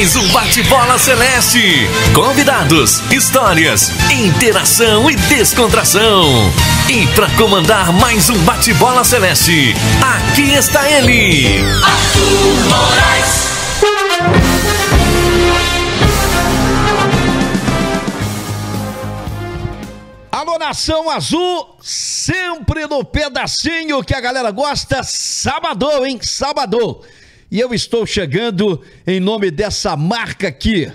mais um Bate-Bola Celeste. Convidados, histórias, interação e descontração. E para comandar mais um Bate-Bola Celeste, aqui está ele, Arthur Moraes. Nação Azul, sempre no pedacinho que a galera gosta, sabadão, hein? Sabadão. E eu estou chegando em nome dessa marca aqui,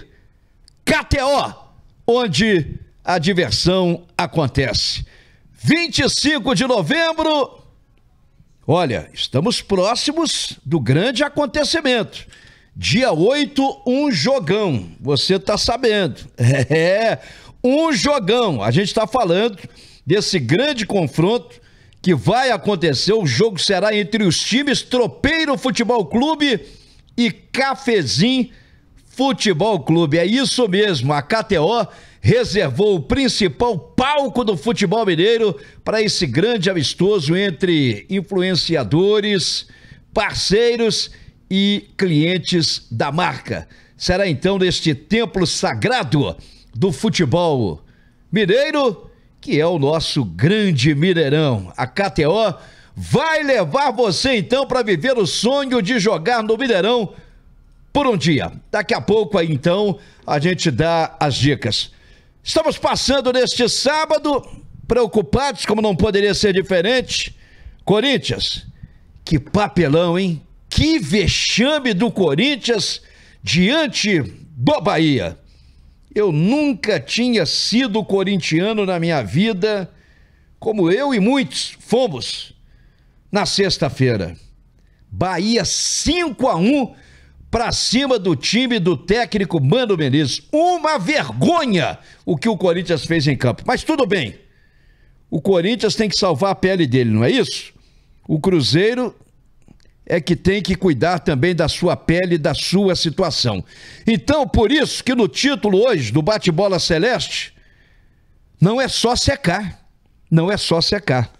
KTO, onde a diversão acontece. 25 de novembro. Olha, estamos próximos do grande acontecimento. Dia 8, um jogão. Você está sabendo. É, um jogão. A gente está falando desse grande confronto que vai acontecer. O jogo será entre os times Tropeiro Futebol Clube e Cafezinho Futebol Clube. É isso mesmo, a KTO reservou o principal palco do futebol mineiro para esse grande amistoso entre influenciadores, parceiros e clientes da marca. Será então neste templo sagrado do futebol mineiro que é o nosso grande Mineirão. A KTO vai levar você então para viver o sonho de jogar no Mineirão por um dia. Daqui a pouco aí então a gente dá as dicas. Estamos passando neste sábado preocupados, como não poderia ser diferente. Corinthians, que papelão, hein? Que vexame do Corinthians diante do Bahia. Eu nunca tinha sido corintiano na minha vida, como eu e muitos fomos na sexta-feira. Bahia 5 a 1 para cima do time do técnico Mano Menezes. Uma vergonha o que o Corinthians fez em campo. Mas tudo bem. O Corinthians tem que salvar a pele dele, não é isso? O Cruzeiro é que tem que cuidar também da sua pele e da sua situação. Então, por isso que no título hoje do Bate-Bola Celeste, não é só secar. Não é só secar.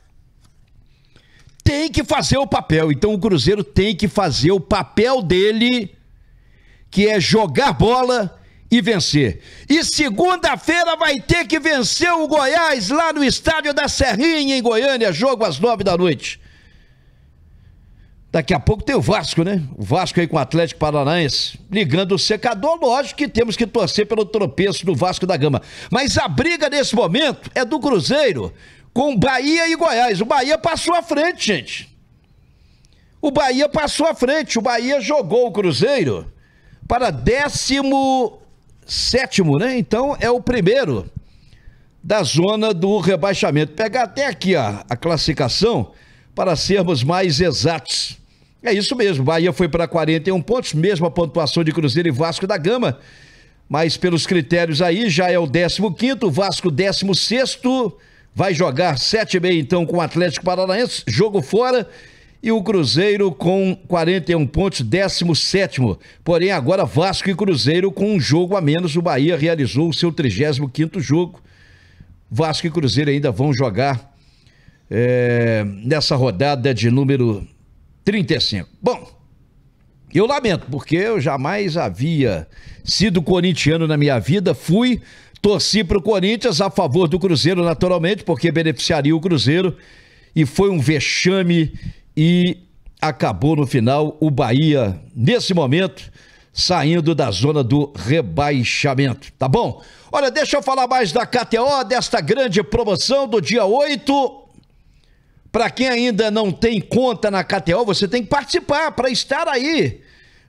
Tem que fazer o papel. Então, o Cruzeiro tem que fazer o papel dele, que é jogar bola e vencer. E segunda-feira vai ter que vencer o Goiás lá no estádio da Serrinha, em Goiânia, jogo às nove da noite. Daqui a pouco tem o Vasco, né? O Vasco aí com o Atlético Paranaense. Ligando o secador, lógico que temos que torcer pelo tropeço do Vasco da Gama. Mas a briga nesse momento é do Cruzeiro com Bahia e Goiás. O Bahia passou à frente, gente. O Bahia passou à frente. O Bahia jogou o Cruzeiro para 17, né? Então é o primeiro da zona do rebaixamento. Pegar até aqui ó, a classificação para sermos mais exatos. É isso mesmo. Bahia foi para 41 pontos, mesma pontuação de Cruzeiro e Vasco da Gama. Mas pelos critérios aí, já é o 15 o Vasco 16 vai jogar 7 então com o Atlético Paranaense, jogo fora, e o Cruzeiro com 41 pontos, 17 Porém, agora Vasco e Cruzeiro com um jogo a menos, o Bahia realizou o seu 35 jogo. Vasco e Cruzeiro ainda vão jogar é, nessa rodada de número 35. Bom, eu lamento, porque eu jamais havia sido corintiano na minha vida, fui, torci para o Corinthians a favor do Cruzeiro, naturalmente, porque beneficiaria o Cruzeiro, e foi um vexame e acabou no final o Bahia, nesse momento, saindo da zona do rebaixamento, tá bom? Olha, deixa eu falar mais da KTO, desta grande promoção do dia 8 para quem ainda não tem conta na KTO, você tem que participar para estar aí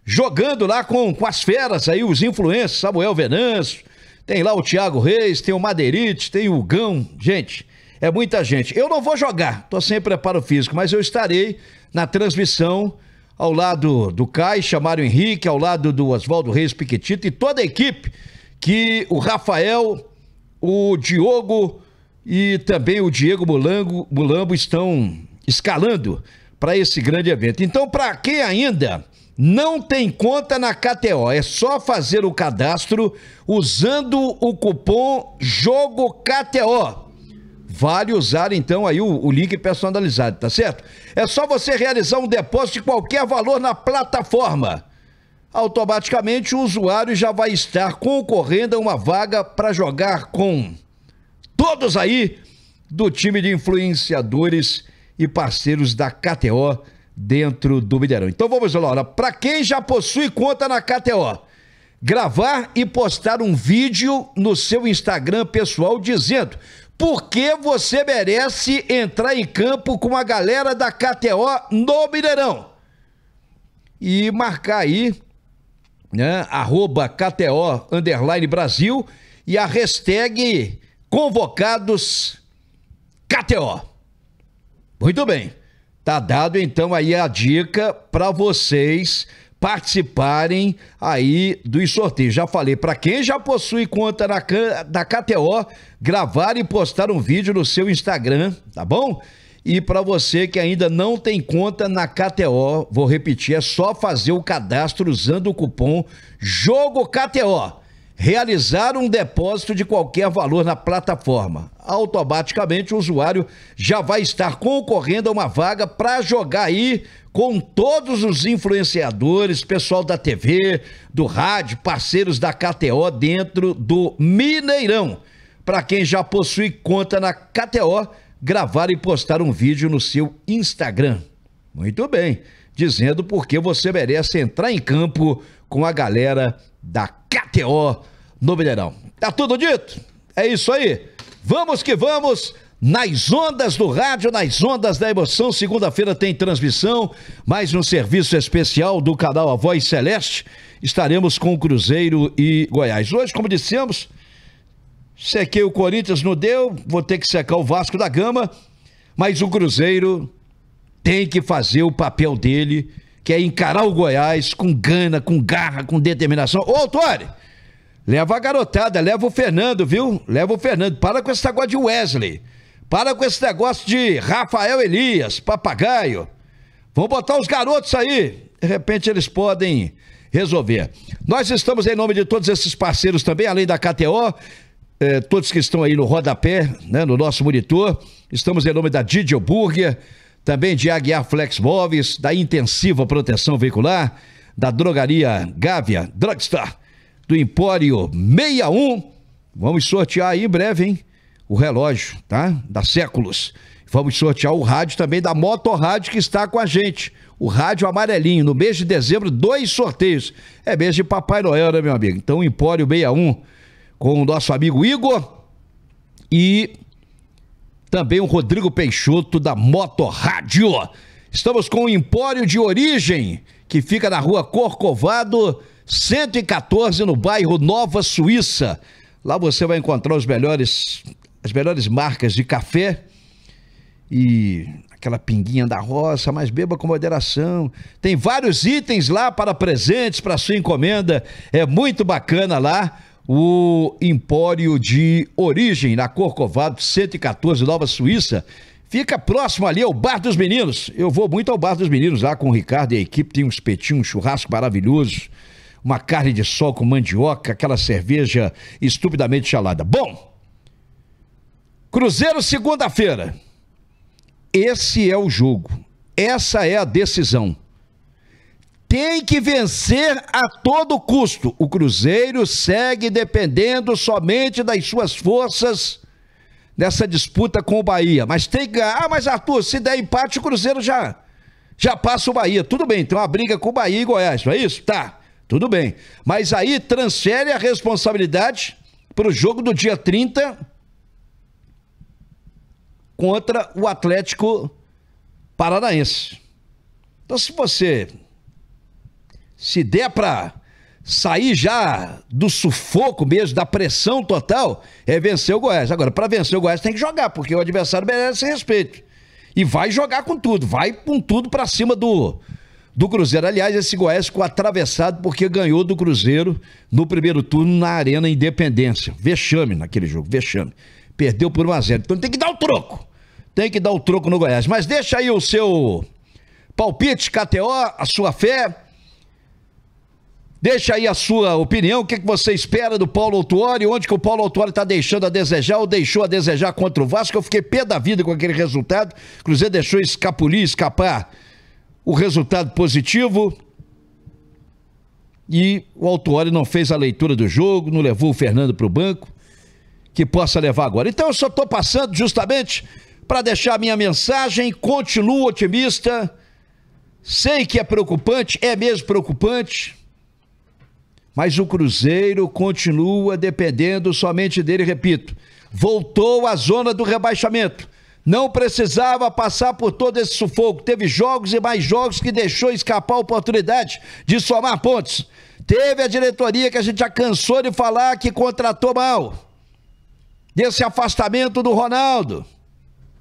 jogando lá com, com as feras aí, os influencers, Samuel Venâncio, tem lá o Thiago Reis, tem o Madeirite, tem o Gão. Gente, é muita gente. Eu não vou jogar, tô sem preparo físico, mas eu estarei na transmissão ao lado do Caixa, Mário Henrique, ao lado do Oswaldo Reis Piquetito e toda a equipe que o Rafael, o Diogo, e também o Diego Mulango, Mulambo estão escalando para esse grande evento. Então, para quem ainda não tem conta na KTO, é só fazer o cadastro usando o cupom Jogo KTO. Vale usar então aí o, o link personalizado, tá certo? É só você realizar um depósito de qualquer valor na plataforma automaticamente o usuário já vai estar concorrendo a uma vaga para jogar com todos aí do time de influenciadores e parceiros da KTO dentro do Mineirão. Então vamos lá, Laura. Para quem já possui conta na KTO, gravar e postar um vídeo no seu Instagram pessoal dizendo por que você merece entrar em campo com a galera da KTO no Mineirão. E marcar aí, né, arroba KTO Brasil e a hashtag convocados KTO. Muito bem. Tá dado então aí a dica para vocês participarem aí dos sorteios. Já falei para quem já possui conta na, da KTO, gravar e postar um vídeo no seu Instagram, tá bom? E para você que ainda não tem conta na KTO, vou repetir, é só fazer o cadastro usando o cupom Jogo KTO realizar um depósito de qualquer valor na plataforma. Automaticamente o usuário já vai estar concorrendo a uma vaga para jogar aí com todos os influenciadores, pessoal da TV, do rádio, parceiros da KTO dentro do Mineirão. Para quem já possui conta na KTO, gravar e postar um vídeo no seu Instagram. Muito bem, dizendo porque você merece entrar em campo com a galera da KTO no Mineirão. Tá tudo dito? É isso aí. Vamos que vamos. Nas ondas do rádio, nas ondas da emoção, segunda-feira tem transmissão, Mais um serviço especial do canal A Voz Celeste, estaremos com o Cruzeiro e Goiás. Hoje, como dissemos, sequei o Corinthians, não deu, vou ter que secar o Vasco da Gama, mas o Cruzeiro tem que fazer o papel dele que é encarar o Goiás com gana, com garra, com determinação. Ô, Tore, leva a garotada, leva o Fernando, viu? Leva o Fernando. Para com esse negócio de Wesley. Para com esse negócio de Rafael Elias, papagaio. Vamos botar os garotos aí. De repente eles podem resolver. Nós estamos em nome de todos esses parceiros também, além da KTO, eh, todos que estão aí no rodapé, né, no nosso monitor. Estamos em nome da Didio Burger também de Aguiar Flex Móveis, da Intensiva Proteção Veicular, da Drogaria Gávea Drugstar do Empório 61. Vamos sortear aí em breve, hein? O relógio, tá? Da Séculos. Vamos sortear o rádio também da Motorrádio que está com a gente. O rádio amarelinho. No mês de dezembro, dois sorteios. É mês de Papai Noel, né, meu amigo? Então, Empório 61 com o nosso amigo Igor e também o Rodrigo Peixoto da Moto Rádio. Estamos com o Empório de Origem, que fica na rua Corcovado, 114, no bairro Nova Suíça. Lá você vai encontrar os melhores, as melhores marcas de café e aquela pinguinha da roça, mas beba com moderação. Tem vários itens lá para presentes, para sua encomenda. É muito bacana lá o Empório de Origem, na Corcovado 114, Nova Suíça. Fica próximo ali ao Bar dos Meninos. Eu vou muito ao Bar dos Meninos lá com o Ricardo e a equipe. Tem um espetinho, um churrasco maravilhoso, uma carne de sol com mandioca, aquela cerveja estupidamente chalada. Bom, Cruzeiro segunda-feira. Esse é o jogo. Essa é a decisão tem que vencer a todo custo. O Cruzeiro segue dependendo somente das suas forças nessa disputa com o Bahia. Mas tem que ganhar. Ah, mas Arthur, se der empate, o Cruzeiro já, já passa o Bahia. Tudo bem, tem uma briga com o Bahia e Goiás, não é isso? Tá, tudo bem. Mas aí transfere a responsabilidade para o jogo do dia 30 contra o Atlético Paranaense. Então, se você se der para sair já do sufoco mesmo, da pressão total, é vencer o Goiás. Agora, para vencer o Goiás tem que jogar, porque o adversário merece respeito. E vai jogar com tudo, vai com tudo para cima do do Cruzeiro. Aliás, esse Goiás ficou atravessado porque ganhou do Cruzeiro no primeiro turno na Arena Independência. Vexame naquele jogo, vexame. Perdeu por 1 a 0. Então tem que dar o troco. Tem que dar o troco no Goiás. Mas deixa aí o seu palpite, KTO, a sua fé Deixa aí a sua opinião, o que, que você espera do Paulo Autuori, onde que o Paulo Autuori está deixando a desejar ou deixou a desejar contra o Vasco. Eu fiquei pé da vida com aquele resultado. O Cruzeiro deixou escapulir, escapar o resultado positivo. E o Autuori não fez a leitura do jogo, não levou o Fernando para o banco, que possa levar agora. Então eu só estou passando justamente para deixar a minha mensagem. Continuo otimista. Sei que é preocupante, é mesmo preocupante mas o Cruzeiro continua dependendo somente dele, repito. Voltou à zona do rebaixamento. Não precisava passar por todo esse sufoco. Teve jogos e mais jogos que deixou escapar a oportunidade de somar pontos. Teve a diretoria que a gente já cansou de falar que contratou mal. Desse afastamento do Ronaldo.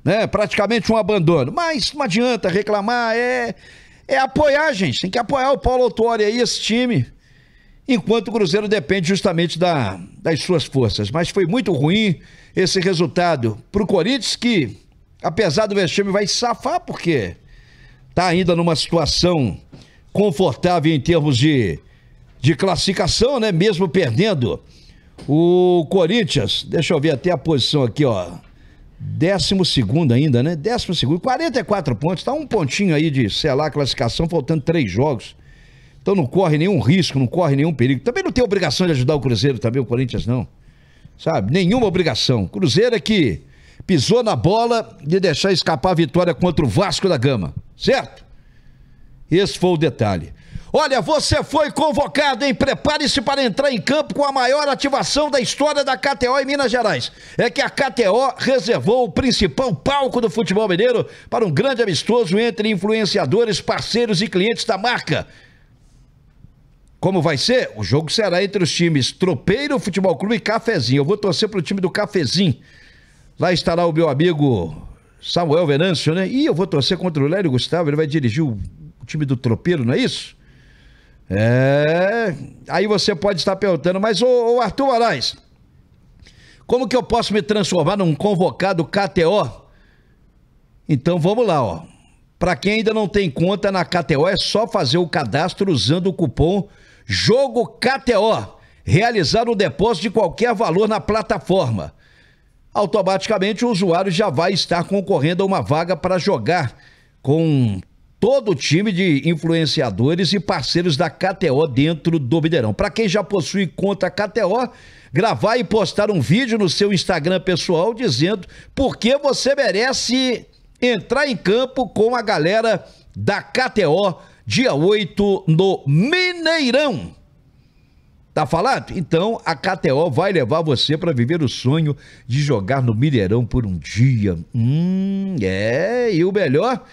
Né? Praticamente um abandono. Mas não adianta reclamar, é, é apoiar, gente. Tem que apoiar o Paulo Autori aí, esse time enquanto o Cruzeiro depende justamente da, das suas forças. Mas foi muito ruim esse resultado para o Corinthians, que, apesar do vexame, vai safar, porque está ainda numa situação confortável em termos de, de classificação, né? Mesmo perdendo. O Corinthians, deixa eu ver até a posição aqui, ó. Décimo segundo ainda, né? Décimo segundo, 44 pontos, está um pontinho aí de, sei lá, classificação, faltando três jogos. Então não corre nenhum risco, não corre nenhum perigo. Também não tem obrigação de ajudar o Cruzeiro também, o Corinthians não. Sabe? Nenhuma obrigação. Cruzeiro é que pisou na bola de deixar escapar a vitória contra o Vasco da Gama, certo? Esse foi o detalhe. Olha, você foi convocado, hein? Prepare-se para entrar em campo com a maior ativação da história da KTO em Minas Gerais. É que a KTO reservou o principal palco do futebol mineiro para um grande amistoso entre influenciadores, parceiros e clientes da marca. Como vai ser? O jogo será entre os times Tropeiro Futebol Clube e Cafezinho. Eu vou torcer pro time do Cafezinho. Lá estará o meu amigo Samuel Venâncio, né? E eu vou torcer contra o Lélio Gustavo, ele vai dirigir o, o time do Tropeiro, não é isso? É. Aí você pode estar perguntando, mas o Arthur Moraes, como que eu posso me transformar num convocado KTO? Então vamos lá, ó. Para quem ainda não tem conta na KTO, é só fazer o cadastro usando o cupom Jogo KTO, realizar o depósito de qualquer valor na plataforma. Automaticamente o usuário já vai estar concorrendo a uma vaga para jogar com todo o time de influenciadores e parceiros da KTO dentro do Mineirão. Para quem já possui conta KTO, gravar e postar um vídeo no seu Instagram pessoal dizendo por que você merece entrar em campo com a galera da KTO dia 8, no Mineirão. Tá falado? Então a KTO vai levar você para viver o sonho de jogar no Mineirão por um dia. Hum, é, e o melhor?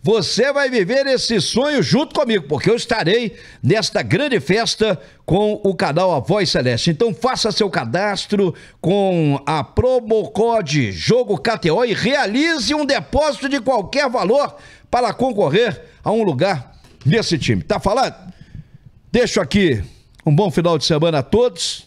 Você vai viver esse sonho junto comigo, porque eu estarei nesta grande festa com o canal A Voz Celeste. Então faça seu cadastro com a Promocode Jogo KTO e realize um depósito de qualquer valor para concorrer a um lugar desse time. Tá falado? Deixo aqui um bom final de semana a todos.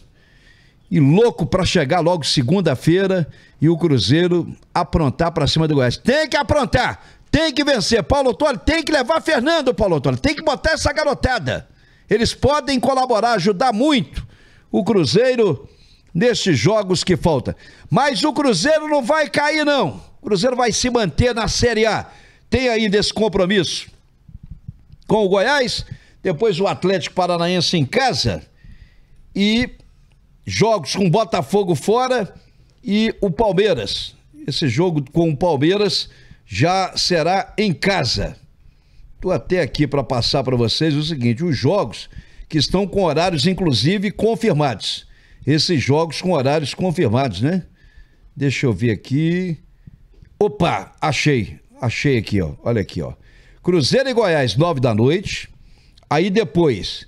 E louco para chegar logo segunda-feira e o Cruzeiro aprontar para cima do Goiás. Tem que aprontar, tem que vencer. Paulo Otório tem que levar Fernando, Paulo Otório. Tem que botar essa garotada. Eles podem colaborar, ajudar muito o Cruzeiro nesses jogos que falta. Mas o Cruzeiro não vai cair, não. O Cruzeiro vai se manter na Série A. Tem ainda esse compromisso com o Goiás, depois o Atlético Paranaense em casa e jogos com Botafogo fora e o Palmeiras. Esse jogo com o Palmeiras já será em casa. Estou até aqui para passar para vocês o seguinte: os jogos que estão com horários, inclusive, confirmados. Esses jogos com horários confirmados, né? Deixa eu ver aqui. Opa, achei. Achei aqui, ó. Olha aqui, ó. Cruzeiro e Goiás, 9 da noite. Aí depois,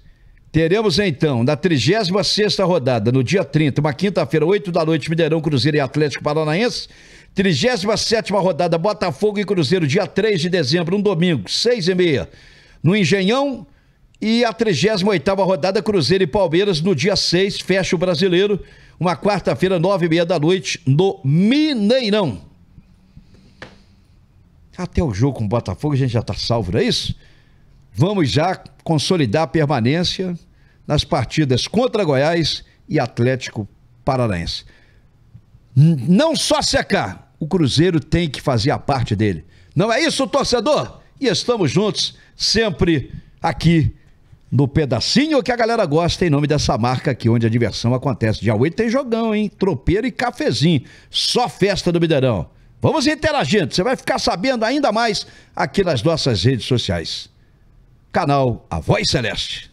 teremos então, na 36 rodada, no dia 30, uma quinta-feira, 8 da noite, Mineirão, Cruzeiro e Atlético Paranaense. 37 rodada, Botafogo e Cruzeiro, dia 3 de dezembro, um domingo, 6 e meia, no Engenhão. E a 38 rodada, Cruzeiro e Palmeiras, no dia 6, fecha o brasileiro, uma quarta-feira, 9 e meia da noite, no Mineirão. Até o jogo com o Botafogo a gente já está salvo, não é isso? Vamos já consolidar a permanência nas partidas contra Goiás e Atlético Paranaense. Não só secar, o Cruzeiro tem que fazer a parte dele. Não é isso, torcedor? E estamos juntos sempre aqui no pedacinho que a galera gosta em nome dessa marca aqui, onde a diversão acontece. Dia 8 tem jogão, hein? Tropeiro e cafezinho. Só festa do Mineirão. Vamos interagindo, você vai ficar sabendo ainda mais aqui nas nossas redes sociais. Canal A Voz Celeste.